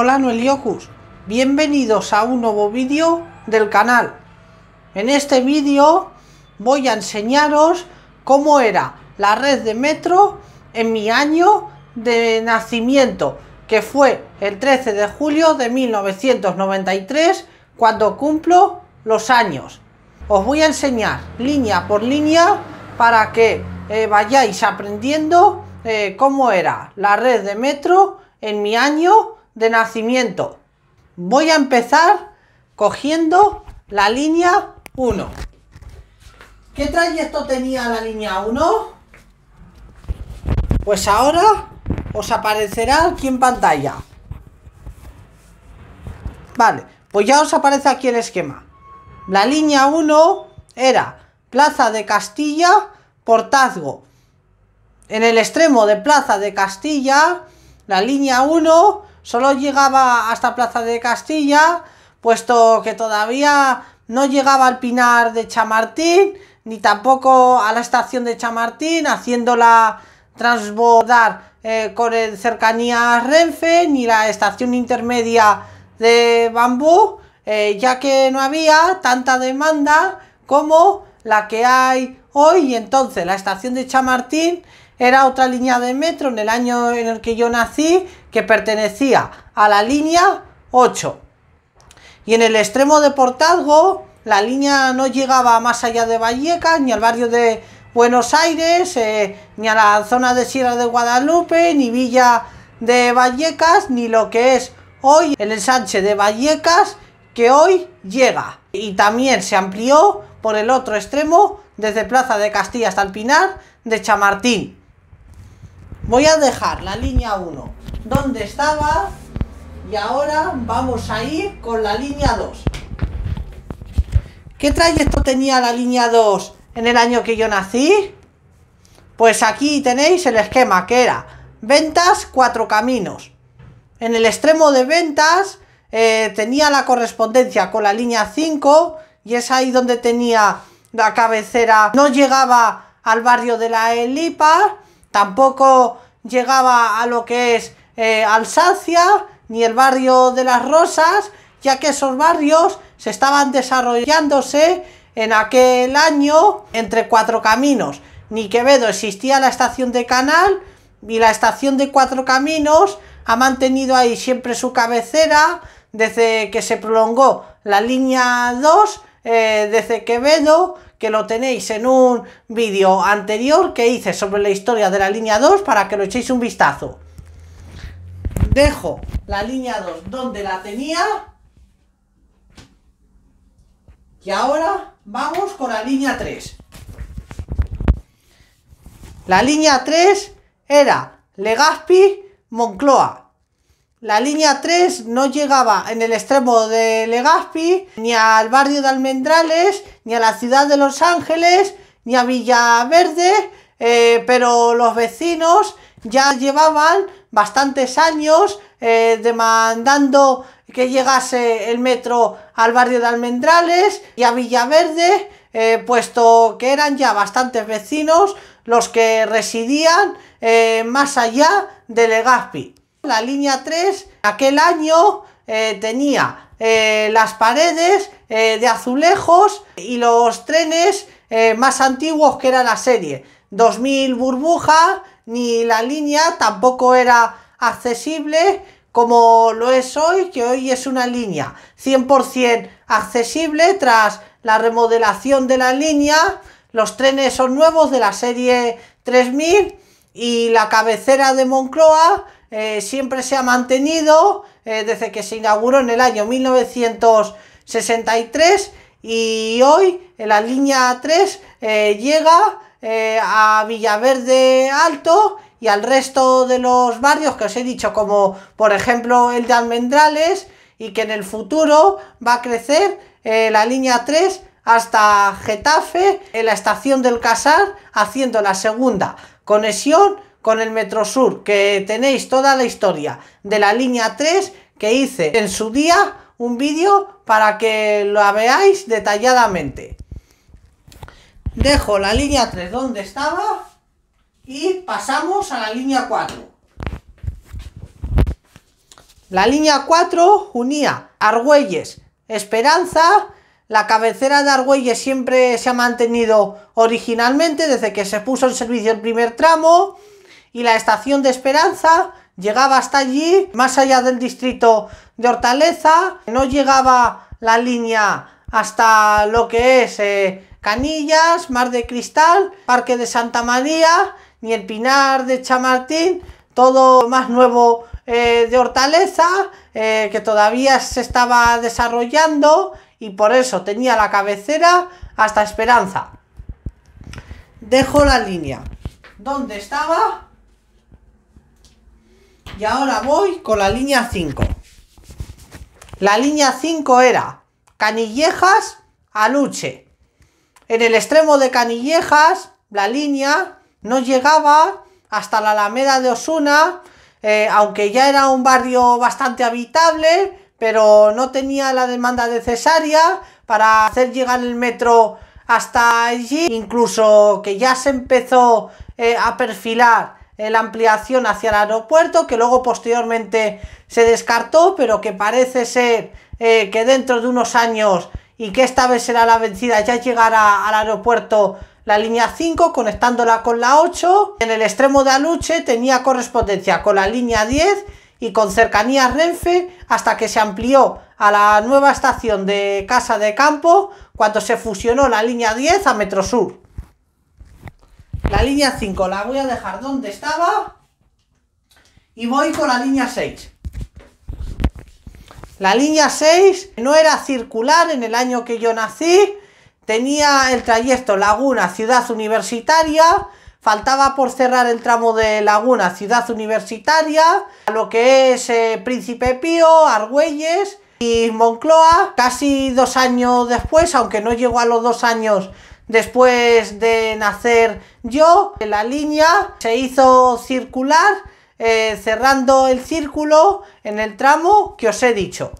Hola Noeliocus, bienvenidos a un nuevo vídeo del canal. En este vídeo voy a enseñaros cómo era la red de metro en mi año de nacimiento, que fue el 13 de julio de 1993, cuando cumplo los años. Os voy a enseñar línea por línea para que eh, vayáis aprendiendo eh, cómo era la red de metro en mi año de nacimiento. Voy a empezar cogiendo la línea 1. ¿Qué trayecto tenía la línea 1? Pues ahora os aparecerá aquí en pantalla. Vale, pues ya os aparece aquí el esquema. La línea 1 era Plaza de Castilla, Portazgo. En el extremo de Plaza de Castilla, la línea 1 solo llegaba hasta Plaza de Castilla, puesto que todavía no llegaba al Pinar de Chamartín, ni tampoco a la estación de Chamartín, haciéndola transbordar eh, con cercanías Renfe, ni la estación intermedia de Bambú, eh, ya que no había tanta demanda como la que hay hoy. entonces la estación de Chamartín era otra línea de metro en el año en el que yo nací que pertenecía a la línea 8. Y en el extremo de Portazgo, la línea no llegaba más allá de Vallecas, ni al barrio de Buenos Aires, eh, ni a la zona de Sierra de Guadalupe, ni Villa de Vallecas, ni lo que es hoy el ensanche de Vallecas, que hoy llega. Y también se amplió por el otro extremo, desde Plaza de Castilla hasta el Pinar de Chamartín. Voy a dejar la línea 1 dónde estaba y ahora vamos a ir con la línea 2. ¿Qué trayecto tenía la línea 2 en el año que yo nací? Pues aquí tenéis el esquema que era ventas, cuatro caminos. En el extremo de ventas eh, tenía la correspondencia con la línea 5 y es ahí donde tenía la cabecera. No llegaba al barrio de la Elipa, tampoco llegaba a lo que es eh, Alsacia ni el barrio de las Rosas, ya que esos barrios se estaban desarrollándose en aquel año entre cuatro caminos. Ni Quevedo existía la estación de Canal y la estación de Cuatro Caminos ha mantenido ahí siempre su cabecera desde que se prolongó la línea 2 eh, desde Quevedo, que lo tenéis en un vídeo anterior que hice sobre la historia de la línea 2 para que lo echéis un vistazo dejo la línea 2 donde la tenía y ahora vamos con la línea 3. La línea 3 era Legazpi-Moncloa. La línea 3 no llegaba en el extremo de Legazpi, ni al barrio de Almendrales, ni a la ciudad de Los Ángeles, ni a Villaverde, eh, pero los vecinos ya llevaban bastantes años eh, demandando que llegase el metro al barrio de Almendrales y a Villaverde, eh, puesto que eran ya bastantes vecinos los que residían eh, más allá de Legazpi. La línea 3 aquel año tenía las paredes de azulejos y los trenes más antiguos que era la serie. 2000 burbuja, ni la línea tampoco era accesible como lo es hoy, que hoy es una línea 100% accesible tras la remodelación de la línea. Los trenes son nuevos de la serie 3000 y la cabecera de Moncloa eh, siempre se ha mantenido eh, desde que se inauguró en el año 1963 y hoy en la línea 3 eh, llega eh, a Villaverde Alto y al resto de los barrios que os he dicho, como por ejemplo el de Almendrales, y que en el futuro va a crecer eh, la línea 3 hasta Getafe, en la estación del Casar, haciendo la segunda conexión con el metro sur que tenéis toda la historia de la línea 3 que hice en su día un vídeo para que lo veáis detalladamente dejo la línea 3 donde estaba y pasamos a la línea 4. La línea 4 unía Argüelles, Esperanza, la cabecera de Argüelles siempre se ha mantenido originalmente desde que se puso en servicio el primer tramo y la estación de Esperanza llegaba hasta allí, más allá del distrito de Hortaleza, no llegaba la línea hasta lo que es eh, Canillas, Mar de Cristal, Parque de Santa María, ni el Pinar de Chamartín, todo más nuevo eh, de Hortaleza, eh, que todavía se estaba desarrollando y por eso tenía la cabecera hasta Esperanza. Dejo la línea donde estaba y ahora voy con la línea 5. La línea 5 era Canillejas, Aluche, en el extremo de Canillejas, la línea no llegaba hasta la Alameda de Osuna, eh, aunque ya era un barrio bastante habitable, pero no tenía la demanda necesaria para hacer llegar el metro hasta allí, incluso que ya se empezó eh, a perfilar eh, la ampliación hacia el aeropuerto, que luego posteriormente se descartó, pero que parece ser que dentro de unos años y que esta vez será la vencida. Ya llegará al aeropuerto la línea 5 conectándola con la 8. En el extremo de Aluche tenía correspondencia con la línea 10 y con cercanía Renfe hasta que se amplió a la nueva estación de Casa de Campo cuando se fusionó la línea 10 a Metro Sur. La línea 5 la voy a dejar donde estaba y voy con la línea 6. La línea 6 no era circular en el año que yo nací, tenía el trayecto Laguna Ciudad Universitaria, faltaba por cerrar el tramo de Laguna Ciudad Universitaria, a lo que es eh, Príncipe Pío, Argüelles y Moncloa. Casi dos años después, aunque no llegó a los dos años después de nacer yo, la línea se hizo circular eh, cerrando el círculo en el tramo que os he dicho.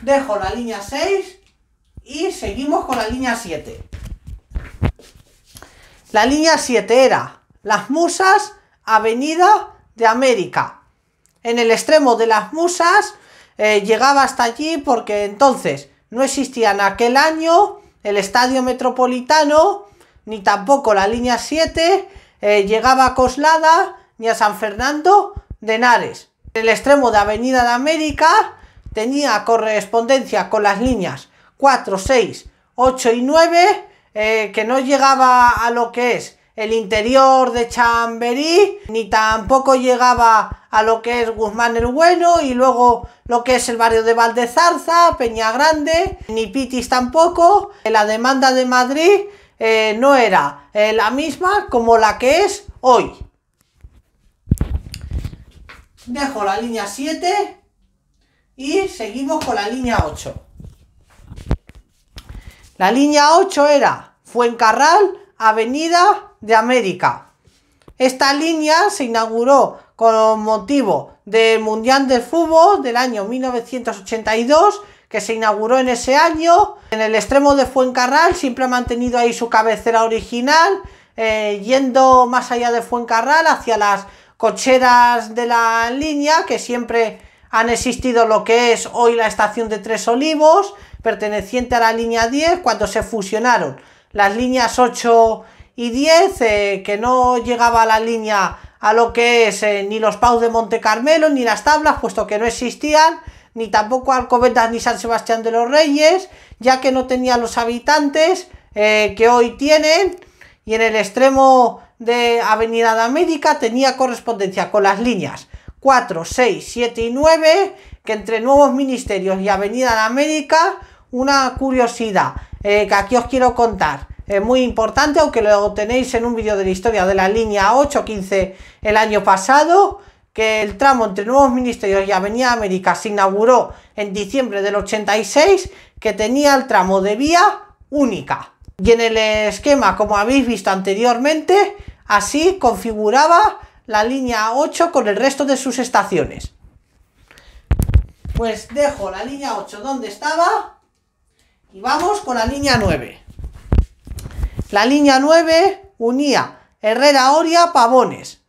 Dejo la línea 6 y seguimos con la línea 7. La línea 7 era Las Musas, Avenida de América. En el extremo de Las Musas eh, llegaba hasta allí porque entonces no existía en aquel año el Estadio Metropolitano ni tampoco la línea 7 eh, llegaba a Coslada ni a San Fernando de Henares. el extremo de Avenida de América tenía correspondencia con las líneas 4, 6, 8 y 9, eh, que no llegaba a lo que es el interior de Chamberí, ni tampoco llegaba a lo que es Guzmán el Bueno, y luego lo que es el barrio de Valdezarza, Peña Grande, ni Pitis tampoco. La demanda de Madrid eh, no era eh, la misma como la que es hoy. Dejo la línea 7 y seguimos con la línea 8. La línea 8 era Fuencarral, Avenida de América. Esta línea se inauguró con motivo del Mundial de Fútbol del año 1982 que se inauguró en ese año. En el extremo de Fuencarral siempre ha mantenido ahí su cabecera original, eh, yendo más allá de Fuencarral hacia las cocheras de la línea que siempre han existido lo que es hoy la estación de Tres Olivos, perteneciente a la línea 10, cuando se fusionaron las líneas 8 y 10, eh, que no llegaba a la línea a lo que es eh, ni los Paus de Monte Carmelo ni las tablas, puesto que no existían, ni tampoco Alcobendas ni San Sebastián de los Reyes, ya que no tenía los habitantes eh, que hoy tienen, y en el extremo de Avenida de América tenía correspondencia con las líneas 4, 6, 7 y 9, que entre Nuevos Ministerios y Avenida de América, una curiosidad eh, que aquí os quiero contar. Es eh, muy importante, aunque lo tenéis en un vídeo de la historia de la línea 8, 15 el año pasado, que el tramo entre Nuevos Ministerios y Avenida América se inauguró en diciembre del 86, que tenía el tramo de vía única. Y en el esquema, como habéis visto anteriormente, así configuraba la línea 8 con el resto de sus estaciones. Pues dejo la línea 8 donde estaba y vamos con la línea 9. La línea 9 unía Herrera Oria Pavones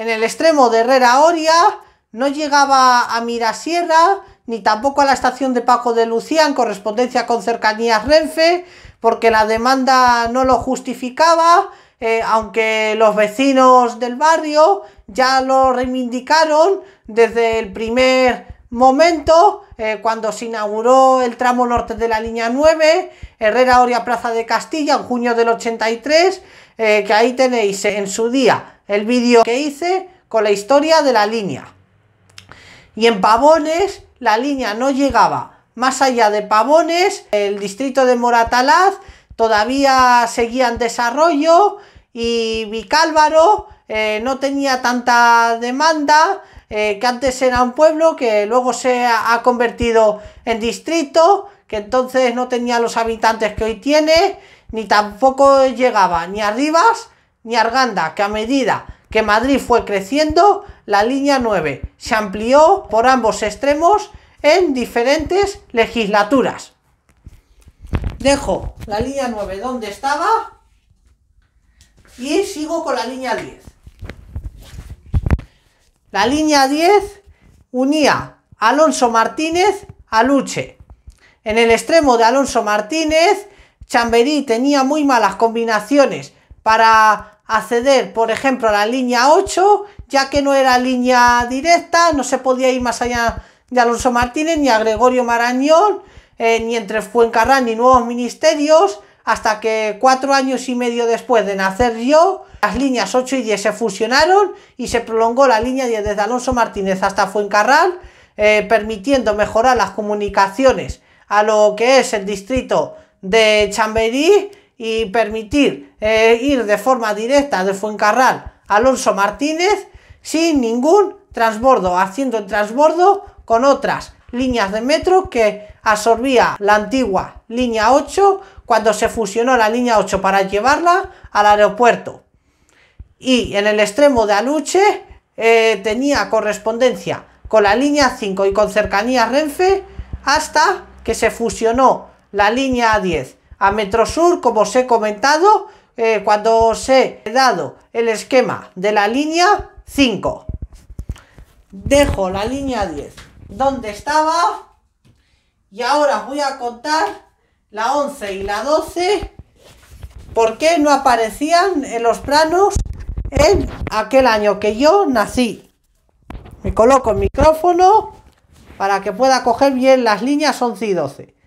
en el extremo de Herrera Oria, no llegaba a Mirasierra, ni tampoco a la estación de Paco de Lucía en correspondencia con cercanías Renfe, porque la demanda no lo justificaba, eh, aunque los vecinos del barrio ya lo reivindicaron desde el primer momento, eh, cuando se inauguró el tramo norte de la línea 9, Herrera Oria Plaza de Castilla, en junio del 83, eh, que ahí tenéis en su día el vídeo que hice con la historia de la línea. Y en Pavones la línea no llegaba. Más allá de Pavones, el distrito de Moratalaz todavía seguía en desarrollo y Vicálvaro eh, no tenía tanta demanda, eh, que antes era un pueblo, que luego se ha convertido en distrito, que entonces no tenía los habitantes que hoy tiene, ni tampoco llegaba ni Arribas ni Arganda, que a medida que Madrid fue creciendo, la línea 9 se amplió por ambos extremos en diferentes legislaturas. Dejo la línea 9 donde estaba y sigo con la línea 10. La línea 10 unía Alonso Martínez a Luche. En el extremo de Alonso Martínez, Chamberí tenía muy malas combinaciones para acceder, por ejemplo, a la línea 8, ya que no era línea directa, no se podía ir más allá de Alonso Martínez, ni a Gregorio Marañón, eh, ni entre Fuencarral ni nuevos ministerios, hasta que cuatro años y medio después de nacer yo, las líneas 8 y 10 se fusionaron y se prolongó la línea 10 desde Alonso Martínez hasta Fuencarral, eh, permitiendo mejorar las comunicaciones a lo que es el distrito de Chamberí y permitir eh, ir de forma directa de Fuencarral a Alonso Martínez sin ningún transbordo, haciendo el transbordo con otras líneas de metro que absorbía la antigua línea 8 cuando se fusionó la línea 8 para llevarla al aeropuerto. Y en el extremo de Aluche eh, tenía correspondencia con la línea 5 y con cercanía Renfe hasta que se fusionó la línea 10 a Metrosur, como os he comentado, eh, cuando os he dado el esquema de la línea 5. Dejo la línea 10 donde estaba y ahora voy a contar la 11 y la 12 porque no aparecían en los planos en aquel año que yo nací. Me coloco el micrófono para que pueda coger bien las líneas 11 y 12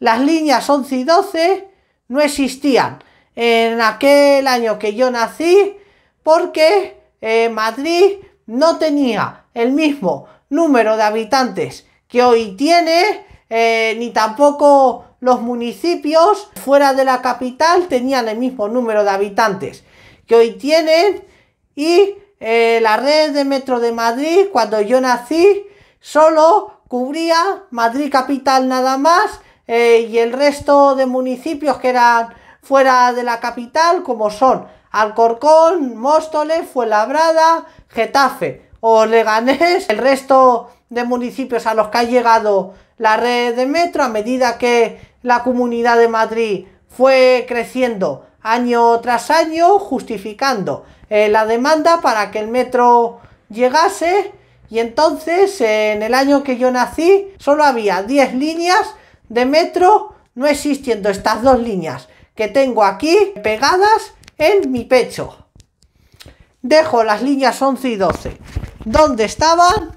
las líneas 11 y 12 no existían en aquel año que yo nací porque eh, Madrid no tenía el mismo número de habitantes que hoy tiene, eh, ni tampoco los municipios fuera de la capital tenían el mismo número de habitantes que hoy tienen y eh, la red de metro de Madrid cuando yo nací solo cubría Madrid capital nada más eh, y el resto de municipios que eran fuera de la capital, como son Alcorcón, Móstoles, Fuenlabrada, Getafe o Leganés, el resto de municipios a los que ha llegado la red de metro a medida que la Comunidad de Madrid fue creciendo año tras año, justificando eh, la demanda para que el metro llegase y entonces en el año que yo nací solo había 10 líneas de metro no existiendo estas dos líneas que tengo aquí pegadas en mi pecho. Dejo las líneas 11 y 12 donde estaban.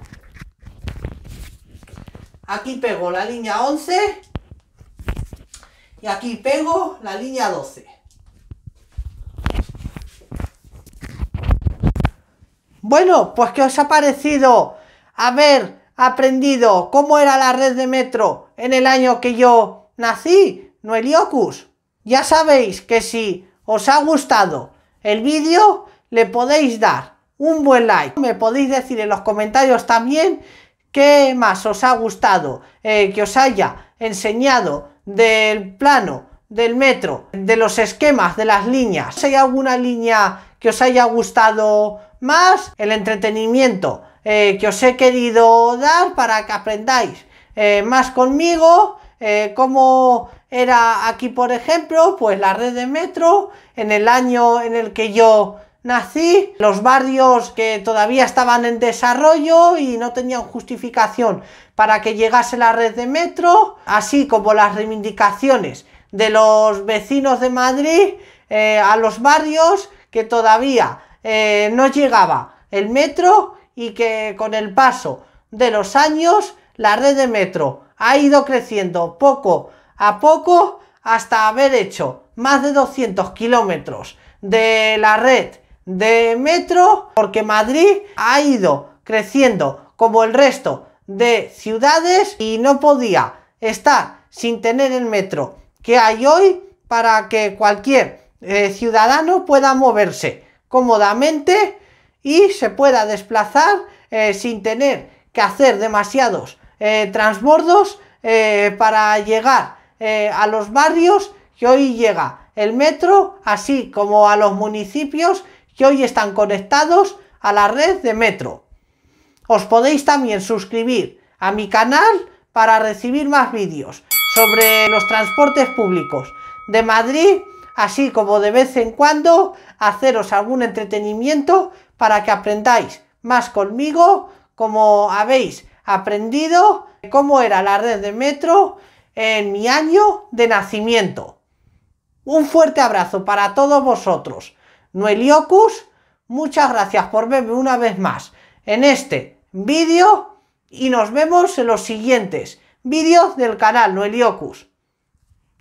Aquí pego la línea 11 y aquí pego la línea 12. Bueno, pues que os ha parecido A ver aprendido cómo era la red de metro en el año que yo nací, Noeliocus. Ya sabéis que si os ha gustado el vídeo, le podéis dar un buen like. Me podéis decir en los comentarios también qué más os ha gustado, eh, que os haya enseñado del plano del metro, de los esquemas, de las líneas. Si hay alguna línea que os haya gustado más, el entretenimiento eh, que os he querido dar para que aprendáis eh, más conmigo, eh, cómo como era aquí por ejemplo, pues la red de metro en el año en el que yo nací, los barrios que todavía estaban en desarrollo y no tenían justificación para que llegase la red de metro, así como las reivindicaciones de los vecinos de Madrid a los barrios que todavía no llegaba el metro y que con el paso de los años la red de metro ha ido creciendo poco a poco hasta haber hecho más de 200 kilómetros de la red de metro porque Madrid ha ido creciendo como el resto de ciudades y no podía estar sin tener el metro que hay hoy para que cualquier eh, ciudadano pueda moverse cómodamente y se pueda desplazar eh, sin tener que hacer demasiados eh, transbordos eh, para llegar a los barrios que hoy llega el metro, así como a los municipios que hoy están conectados a la red de metro. Os podéis también suscribir a mi canal para recibir más vídeos sobre los transportes públicos de Madrid, así como de vez en cuando haceros algún entretenimiento para que aprendáis más conmigo, como habéis aprendido cómo era la red de metro en mi año de nacimiento. Un fuerte abrazo para todos vosotros. Noeliocus, muchas gracias por verme una vez más en este vídeo y nos vemos en los siguientes vídeos del canal Noeliocus.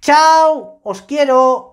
¡Chao! ¡Os quiero!